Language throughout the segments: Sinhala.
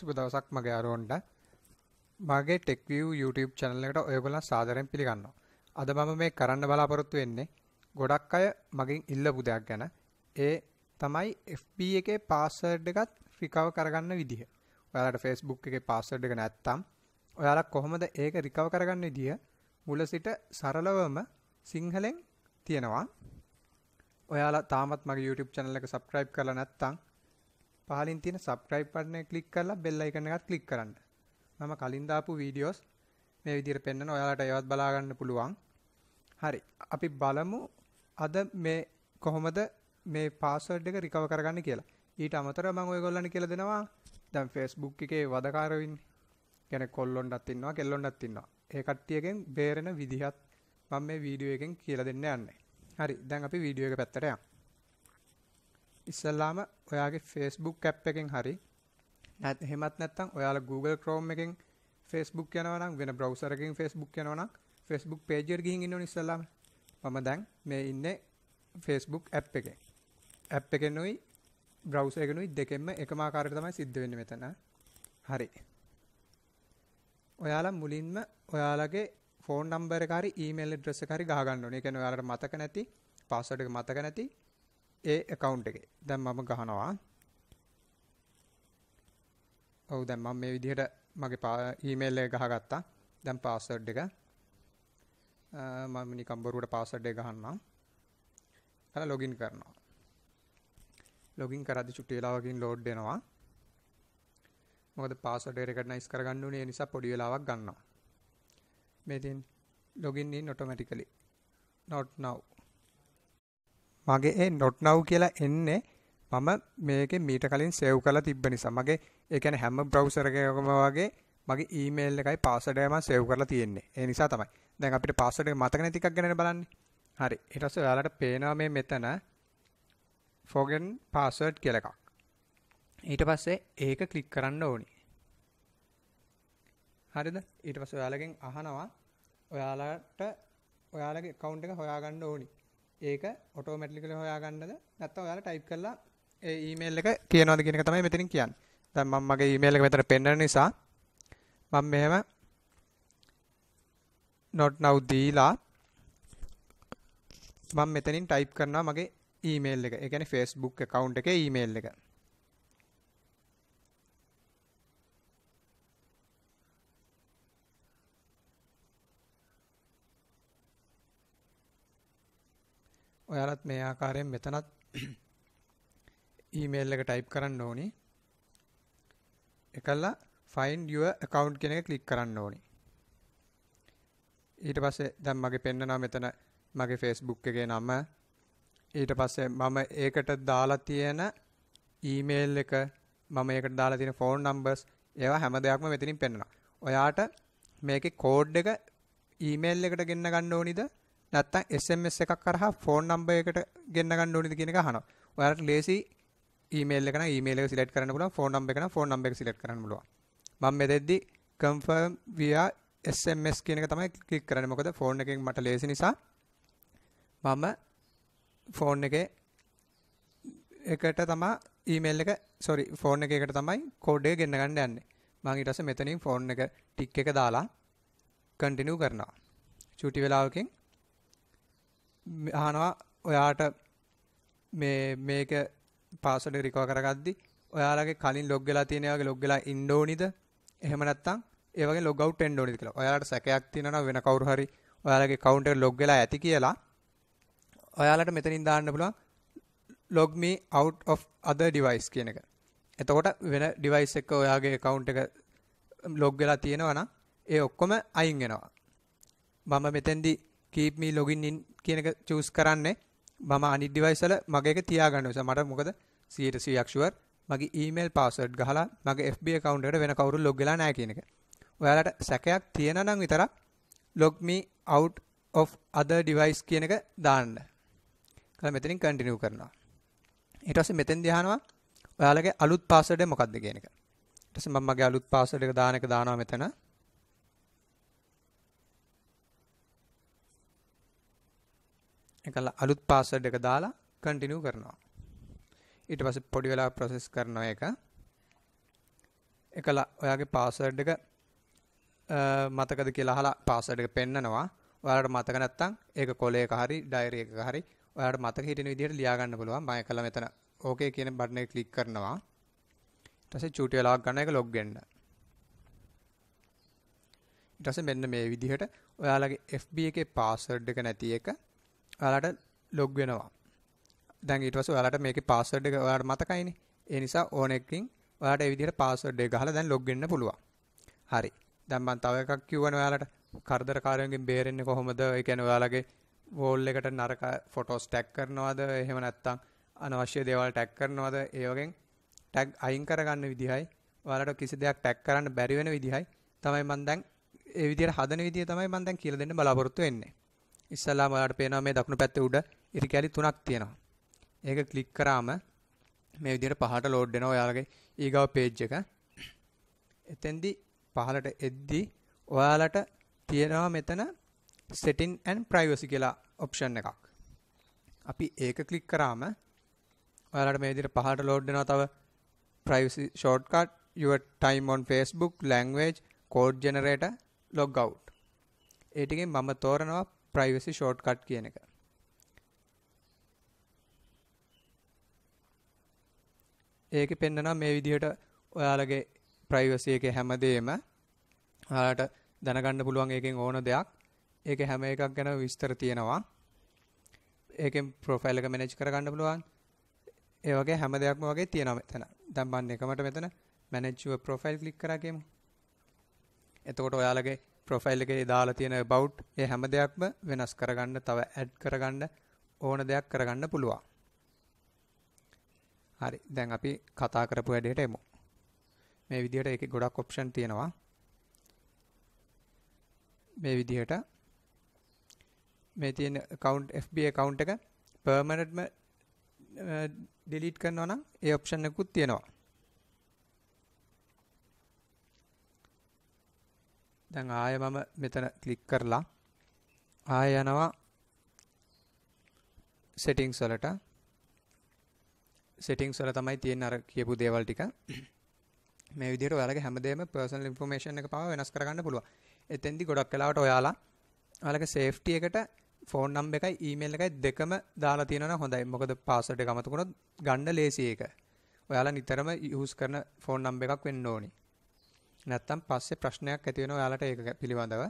සුබ දවසක් මගේ අරෝන්ට මගේ ටෙක්වූ YouTube channel එකට ඔයගොල්ලන් සාදරයෙන් පිළිගන්නවා. අද මම මේ කරන්න බලාපොරොත්තු වෙන්නේ ගොඩක් අය මගෙන් ඉල්ලපු දෙයක් ගැන. ඒ තමයි FB එකේ password එකත් recover කරගන්න විදිහ. ඔයාලට Facebook එකේ password එක නැත්තම් ඔයාලා කොහොමද ඒක recover කරගන්න විදිහ මුල සිට සරලවම සිංහලෙන් තියෙනවා. ඔයාලා තාමත් මගේ YouTube channel එක subscribe කරලා නැත්තම් පහලින් තියෙන subscribe button එක click කරලා bell icon එකත් click කරන්න. මම කලින් දාපු videos මේ විදිහට පෙන්වන ඔයාලට ඒවත් බලා ගන්න පුළුවන්. හරි. අපි බලමු අද මේ කොහොමද මේ password එක recover කරගන්නේ කියලා. ඊට අමතරව මම ඔයගොල්ලන්ට කියලා දෙනවා දැන් Facebook එකේ වදකාරයෝ ඉන්නේ. يعني කොල්ලොන්ටත් ඉන්නවා, කෙල්ලොන්ටත් ඉන්නවා. ඒ කට්ටියගෙන් බේරෙන විදිහත් මම මේ වීඩියෝ එකෙන් කියලා දෙන්න යන්නේ. හරි. දැන් අපි වීඩියෝ එක පැත්තට යමු. ඉස්සල්ලාම ඔයාගේ ෆේස්බුක් කැප් එකෙන් හරි නැත් එහෙමත් නැත්තම් ඔයාලා Google Chrome එකෙන් Facebook යනවා නම් වෙන browser එකකින් Facebook යනවා නම් Facebook page එකට ගිහින් ඉන්නවනේ ඉස්සල්ලාම මම දැන් මේ ඉන්නේ Facebook app එකේ app එකෙනුයි browser එකෙනුයි දෙකෙන්ම එකම ආකාරයට තමයි සිද්ධ වෙන්නේ මෙතන හරි ඔයාලා මුලින්ම ඔයාලගේ ෆෝන් නම්බර් එක හරි ඊමේල් ඇඩ්‍රස් එක හරි ගහ ගන්න ඕනේ. ඒ කියන්නේ ඔයාලට මතක නැති පාස්වර්ඩ් එක මතක නැති ඒ account එකේ. දැන් මම ගහනවා. ඔව් දැන් මම මේ විදිහට මගේ email එක ගහගත්තා. දැන් password එක. මම නිකම් බොරුවට password එක ගහන්නම්. අර login කරනවා. login කරද්දි චුට්ටි වෙලාවකින් load වෙනවා. මොකද password එක recognize කරගන්න ඕනේ ඒ නිසා පොඩි වෙලාවක් ගන්නවා. මේ තියෙන login in automatically. not now මගේ ඒ not now කියලා එන්නේ මම මේකේ මීට කලින් සේව් කරලා තිබ්බ නිසා මගේ ඒ කියන්නේ හැම බ්‍රවුසර් එකකම වගේ මගේ ඊමේල් එකයි පාස්වර්ඩ් එකයි මම සේව් කරලා තියෙන්නේ. ඒ නිසා තමයි. දැන් අපිට පාස්වර්ඩ් එක මතක නැති එකක් ගැන බලන්නේ. හරි. ඊට පස්සේ ඔයාලට පේනවා මේ මෙතන forgotten password කියලා එකක්. ඊට පස්සේ ඒක ක්ලික් කරන්න ඕනි. හරිද? ඊට පස්සේ ඔයාලගෙන් අහනවා ඔයාලට ඔයාලගේ account එක හොයාගන්න ඕනි. ඒක ඔටෝමැටිකලි හොයාගන්නද නැත්නම් ඔයාලා ටයිප් කරලා ඒ ඊමේල් එක කියනවාද කියන එක තමයි මෙතනින් කියන්නේ. දැන් මම මගේ ඊමේල් එක මෙතන පෙන්නන නිසා මම මෙහෙම not now දීලා මම මෙතනින් ටයිප් කරනවා මගේ ඊමේල් එක. ඒ කියන්නේ Facebook account එකේ ඊමේල් එක. ඔයාලත් මේ ආකාරයෙන් මෙතනත් ඊමේල් එක ටයිප් කරන්න ඕනි. එකලා find your account කියන එක ක්ලික් කරන්න ඕනි. ඊට පස්සේ දැන් මගේ පෙන්නනවා මෙතන මගේ Facebook එකේ නම. ඊට පස්සේ මම ඒකට දාලා තියෙන ඊමේල් එක මම ඒකට දාලා තියෙන ෆෝන් නම්බර්ස් ඒවා හැම දෙයක්ම මෙතනින් පෙන්වනවා. ඔයාට මේකේ කෝඩ් එක ඊමේල් එකට ගෙන්න ගන්න ඕනිද? නැත්තම් SMS එකක් කරහා ෆෝන් නම්බර් එකට ගෙන්න ගන්න ඕනේද කියන එක අහනවා. ඔයාලට ලේසි ඊමේල් එක නම් ඊමේල් එක සිලෙක්ට් කරන්න පුළුවන් ෆෝන් නම්බර් එක නම් ෆෝන් නම්බර් එක සිලෙක්ට් කරන්න පුළුවන්. මම මෙතෙද්දි confirm via SMS කියන එක තමයි ක්ලික් කරන්නේ. මොකද ෆෝන් එකෙන් මට ලේසි නිසා මම ෆෝන් එකේ එකට තමා ඊමේල් එක සොරි ෆෝන් එක එකට තමයි කෝඩ් එක ගෙන්න ගන්න යන්නේ මම ඊට පස්සේ මෙතනින් ෆෝන් එක ටික් එක දාලා කන්ටිනියු කරනවා චුටි වෙලාවකින් අහනවා ඔයාට මේ මේක පාස්වර්ඩ් එක රිකවර් කරගද්දි ඔයාලගේ කලින් ලොග් වෙලා තියෙන ඒවාගේ ලොග් වෙලා ඉන්න ඕනිද එහෙම නැත්නම් ඒ වගේ ලොග් අවුට් වෙන්න ඕනිද කියලා. ඔයාලට සැකයක් තියෙනවා වෙන කවුරු හරි ඔයාලගේ කවුන්ටර් ලොග් වෙලා ඇති කියලා ඔයාලට මෙතනින් දාන්න පුළුවන් log me out of other device කියන එක. එතකොට වෙන device එක ඔයාගේ account එක log වෙලා තියෙනවා නම් ඒ ඔක්කොම අයින් වෙනවා. මම මෙතෙන්දි keep me login in කියන එක choose කරන්නේ මම අනිත් device වල මගේ එක තියාගන්න නිසා මට මොකද 100%ක් sure මගේ email password ගහලා මගේ FB account එකට වෙන කවුරු log වෙලා නැහැ කියන එක. ඔයාලට සැකයක් තියෙන නම් විතරක් log me out of other device කියන එක දාන්න. කල මෙතනින් continue කරනවා. ඊට පස්සේ මෙතෙන් දහනවා ඔයාලගේ අලුත් password එක මොකක්ද කියන එක. ඊට පස්සේ මම මගේ අලුත් password එක දාන එක දානවා මෙතන. එකල අලුත් පාස්වර්ඩ් එක දාලා කන්ටිනියු කරනවා. ඊට පස්සේ පොඩි වෙලා ප්‍රොසෙස් කරන එක එකල ඔයාගේ පාස්වර්ඩ් එක මතකද කියලා අහලා පාස්වර්ඩ් එක පෙන්නනවා. ඔයාලට මතක නැත්නම් ඒක කොලේක හරි ඩයරි එකක හරි ඔයාට මතක හිටින විදිහට ලියා ගන්න පුළුවන්. මම එකල මෙතන ඕකේ කියන බටන එක ක්ලික් කරනවා. ඊට පස්සේ චූටි වෙලාවක් ගන්න එක ලොග් වෙන්න. ඊට පස්සේ මෙන්න මේ විදිහට ඔයාලගේ FB එකේ පාස්වර්ඩ් එක නැති එක ඔයාලට ලොග් වෙනවා දැන් ඊට පස්සේ ඔයාලට මේකේ පාස්වර්ඩ් එක ඔයාලට මතකයිනේ ඒ නිසා ඕන එකකින් ඔයාලට ඒ විදිහට පාස්වර්ඩ් එක ගහලා දැන් ලොග් වෙන්න පුළුවන් හරි දැන් මම තව එකක් කියවන ඔයාලට කරදරකාරයන්ගෙන් බේරෙන්නේ කොහොමද ඒ කියන්නේ ඔයාලගේ වෝල් එකට නරක ෆොටෝස් ටැග් කරනවද එහෙම නැත්නම් අනවශ්‍ය දේවල් ටැග් කරනවද ඒ වගේ ටැග් අයින් කරගන්න විදිහයි ඔයාලට කිසි දෙයක් ටැග් කරන්න බැරි වෙන විදිහයි තමයි මම දැන් ඒ විදිහට හදන විදිහ තමයි මම දැන් කියලා දෙන්න බලාපොරොත්තු වෙන්නේ ඉස්සල්ලාම ඔයාලට පේනවා මේ දකුණු පැත්තේ උඩ ඉරි කැලි තුනක් තියෙනවා. ඒක ක්ලික් කරාම මේ විදිහට පහට ලෝඩ් වෙනවා ඔයාලගේ ඊගාව page එක. එතෙන්දී පහලට එද්දී ඔයාලට තියෙනවා මෙතන setting and privacy කියලා option එකක්. අපි ඒක ක්ලික් කරාම ඔයාලට මේ විදිහට පහලට ලෝඩ් වෙනවා තව privacy shortcut your time on Facebook language code generator log out. ඒ ටිකෙන් මම තෝරනවා ප්‍රයිවසි ෂෝට්කට් කියන එක ඒක පෙන්න්නනම් මේ විදිහට ඔයාලගේ ප්‍රයිවසි එක හැමදේම හලට දැනගන්න පුළුවන් ඒකෙන් ඕන දෙයක් ඒක හැම එකක් ගැන විස්තර තියෙනවා ඒකෙන් ප්‍රොෆයිල් එක මැනෙජ් කරගන්න පුළුවන් ඒ වගේ හැම දෙයක්ම වගේ තියෙනවා මෙතන දැන් බන්න එකමට මෙතන මැනෙජ් යුවර් ප්‍රොෆයිල් ක්ලික් කරා කියමු එතකොට ඔයාලගේ ප්‍රොෆයිල් එකේ දාලා තියෙන about ඒ හැම දෙයක්ම වෙනස් කරගන්න තව add කරගන්න ඕන දෙයක් කරගන්න පුළුවන්. හරි දැන් අපි කතා කරපු වැඩේට එමු. මේ විදිහට ඒකේ ගොඩක් option තියෙනවා. මේ විදිහට මේ තියෙන account FB account එක permanentම delete කරනවා නම් ඒ option එකකුත් තියෙනවා. දැන් ආය මම මෙතන ක්ලික් කරලා ආය යනවා සෙටිංස් වලට සෙටිංස් වල තමයි තියෙන අර කියපු දේවල් ටික මේ විදිහට ඔයාලගේ හැමදේම පර්සනල් ඉන්ෆර්මේෂන් එක පාව වෙනස් කරගන්න පුළුවන්. එතෙන්දි ගොඩක් වෙලාවට ඔයාලා ඔයාලගේ සේෆ්ටි එකට ෆෝන් නම්බර් එකයි ඊමේල් එකයි දෙකම දාලා තියෙනවා නම් හොඳයි. මොකද පාස්වර්ඩ් එක අමතක වුණොත් ගන්න ලේසි ඒක. ඔයාලා නිතරම යූස් කරන ෆෝන් නම්බර් එකක් වෙන්න ඕනේ. නැත්තම් පස්සේ ප්‍රශ්නයක් ඇති වෙනවා ඔයාලට ඒක පිළිබඳව.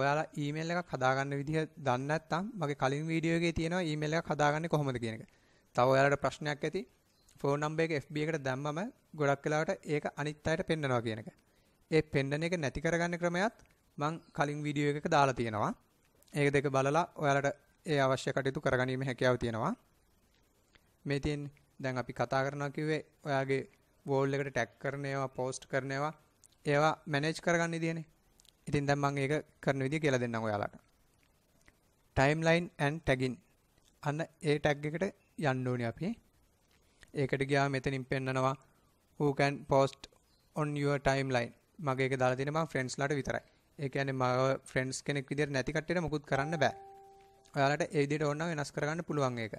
ඔයාලා ඊමේල් එකක් හදාගන්න විදිහ දන්නේ නැත්නම් මගේ කලින් වීඩියෝ එකේ තියෙනවා ඊමේල් එකක් හදාගන්නේ කොහොමද කියන එක. තව ඔයාලට ප්‍රශ්නයක් ඇති ෆෝන් නම්බර් එක FB එකට දැම්මම ගොඩක් වෙලාවට ඒක අනිත් අයට පෙන්නනවා කියන එක. ඒ පෙන්නන එක නැති කරගන්න ක්‍රමයක් මං කලින් වීඩියෝ එකක දාලා තියෙනවා. ඒක දෙක බලලා ඔයාලට ඒ අවශ්‍ය කටයුතු කරගැනීම හැකියාව තියෙනවා. මේ තියෙන දැන් අපි කතා කරනවා කිව්වේ ඔයාගේ වෝල් එකට ටැග් කරන ඒවා පෝස්ට් කරන ඒවා ඒවා මැනේජ් කරගන්න විදිහනේ. ඉතින් දැන් මම ඒක කරන විදිය කියලා දෙන්නම් ඔයාලට. timeline and tagging. අන්න ඒ tag එකට යන්න ඕනේ අපි. ඒකට ගියාම මෙතනින් පෙන්නනවා who can post on your timeline. මගේ ඒක දාලා තියෙන්නේ මම friends ලාට විතරයි. ඒ කියන්නේ මම friends කෙනෙක් විදියට නැති කට්ටියට මොකුත් කරන්න බෑ. ඔයාලට ඒ විදියට ඕන නම් වෙනස් කරගන්න පුළුවන් ඒක.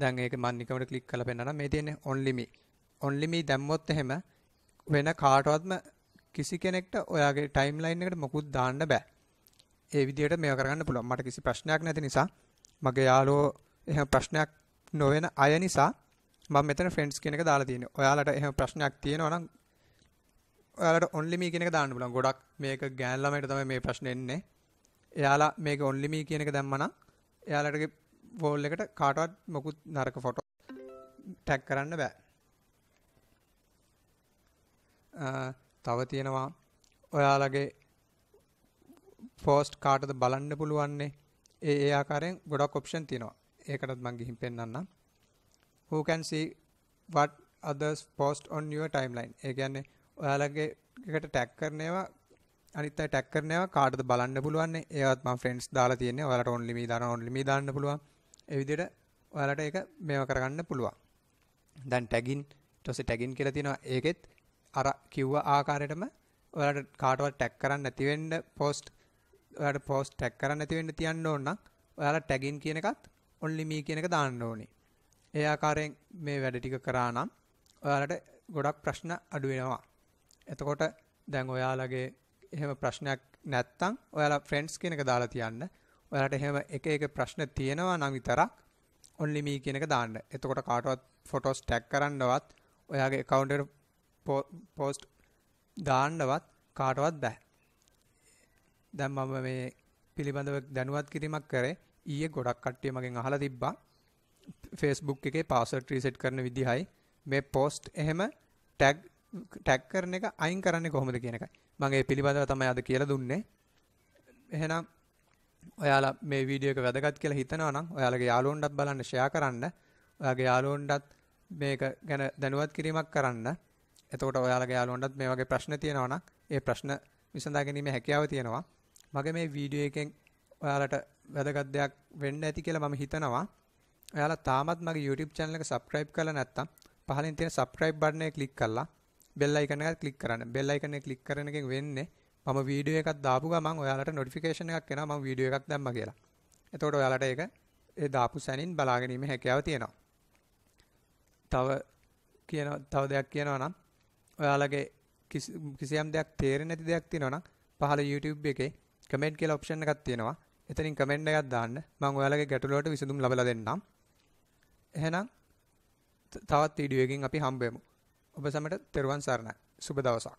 දැන් ඒක මම නිකමට ක්ලික් කරලා පෙන්නනවා මේ තියෙන්නේ only me. only me දැම්මොත් එහෙම වෙන කාටවත්ම කිසි කෙනෙක්ට ඔයාගේ ටයිම්ලයින් එකට මොකුත් දාන්න බෑ. ඒ විදිහට මේක කරගන්න පුළුවන්. මට කිසි ප්‍රශ්නයක් නැති නිසා මගේ යාළුවෝ එහෙම ප්‍රශ්නයක් නොවන අය නිසා මම මෙතන ෆ්‍රෙන්ඩ්ස් කියන එක දාලා තියෙනවා. ඔයාලට එහෙම ප්‍රශ්නයක් තියෙනවා නම් ඔයාලට ඔන්ලි මී කියන එක දාන්න පුළුවන්. ගොඩක් මේක ගෑන් ළමයට තමයි මේ ප්‍රශ්නේ එන්නේ. එයාලා මේක ඔන්ලි මී කියන එක දැම්මනම් එයාලට වෝල් එකට කාටවත් මොකුත් නරක ෆොටෝ ටැග් කරන්න බෑ. තව තියෙනවා ඔයාලගේ පෝස්ට් කාටද බලන්න පුළුවන්නේ ඒ ඒ ආකාරයෙන් ගොඩක් ඔප්ෂන් තියෙනවා ඒකටත් මම ගිහින් පෙන්වන්නම් who can see what others post on your timeline ඒ කියන්නේ ඔයාලගේ එකට ටැග් කරන ඒවා අනිත් අය ටැග් කරන ඒවා කාටද බලන්න පුළුවන් ඒවත් මම ෆ්‍රෙන්ඩ්ස් දාලා තියෙන්නේ ඔයාලට ඕන්ලි මී දාන ඕන්ලි මී දාන්න පුළුවන් ඒ විදිහට ඔයාලට ඒක මේව කරගන්න පුළුවන් දැන් ටැගින් ඊට පස්සේ ටැගින් කියලා තියෙනවා ඒකෙත් අර කිව්ව ආකාරයටම ඔයාලට කාටවත් ටැග් කරන්න නැති වෙන්න පෝස්ට් ඔයාලට පෝස්ට් ටැග් කරන්න නැති වෙන්න තියන්න ඕන නම් ඔයාලා ටැගින් කියන එකත් ඔන්ලි මී කියන එක දාන්න ඕනේ. ඒ ආකාරයෙන් මේ වැඩ ටික කරා නම් ඔයාලට ගොඩක් ප්‍රශ්න අඩු වෙනවා. එතකොට දැන් ඔයාලගේ එහෙම ප්‍රශ්නයක් නැත්තම් ඔයාලා ෆ්‍රෙන්ඩ්ස් කියන එක දාලා තියන්න. ඔයාලට එහෙම එක එක ප්‍රශ්න තියෙනවා නම් විතරක් ඔන්ලි මී කියන එක දාන්න. එතකොට කාටවත් ෆොටෝස් ටැග් කරන්නවත් ඔයාගේ account එකට පෝස්ට් දාන්නවත් කාටවත් බෑ. දැන් මම මේ පිළිබඳව දැනුවත් කිරීමක් කරේ ඊයේ ගොඩක් කට්ටිය මගෙන් අහලා තිබ්බා Facebook එකේ password reset කරන විදිහයි මේ post එහෙම tag tag කරන එක අයින් කරන්නේ කොහොමද කියන එකයි. මම ඒ පිළිබඳව තමයි අද කියලා දුන්නේ. එහෙනම් ඔයාලා මේ වීඩියෝ එක වැදගත් කියලා හිතනවා නම් ඔයාලගේ යාළුවන්ටත් බලන්න ෂෙයා කරන්න. ඔයාගේ යාළුවන්ටත් මේක ගැන දැනුවත් කිරීමක් කරන්න. එතකොට ඔයාලගේ යාළුවන්ටත් මේ වගේ ප්‍රශ්න තියෙනවා නම් ඒ ප්‍රශ්න විසඳා ගැනීම හැකියාව තියෙනවා. මගේ මේ වීඩියෝ එකෙන් ඔයාලට වැදගත් දෙයක් වෙන්න ඇති කියලා මම හිතනවා. ඔයාලා තාමත් මගේ YouTube channel එක subscribe කරලා නැත්නම් පහලින් තියෙන subscribe button එක click කරලා bell icon එක click කරන්න. bell icon එක click කරන එකෙන් වෙන්නේ මම වීඩියෝ එකක් දාපු ගමන් ඔයාලට notification එකක් එනවා මම වීඩියෝ එකක් දැම්මා කියලා. එතකොට ඔයාලට ඒක ඒ දාපු සැනින් බලා ගැනීම හැකියාව තියෙනවා. තව කියන තව දෙයක් කියනවා නම් ඔයාලගේ කිසියම් දෙයක් තේරෙන්නේ නැති දෙයක් තියෙනවා නම් පහළ YouTube එකේ කමෙන්ට් කියලා ඔප්ෂන් එකක් තියෙනවා. එතනින් කමෙන්ට් එකක් දාන්න. මම ඔයාලගේ ගැටලුවට විසඳුම් ලබා දෙන්නම්. එහෙනම් තවත් වීඩියෝ එකකින් අපි හම්බෙමු. ඔබ සමට තෙරුවන් සරණයි. සුබ දවසක්.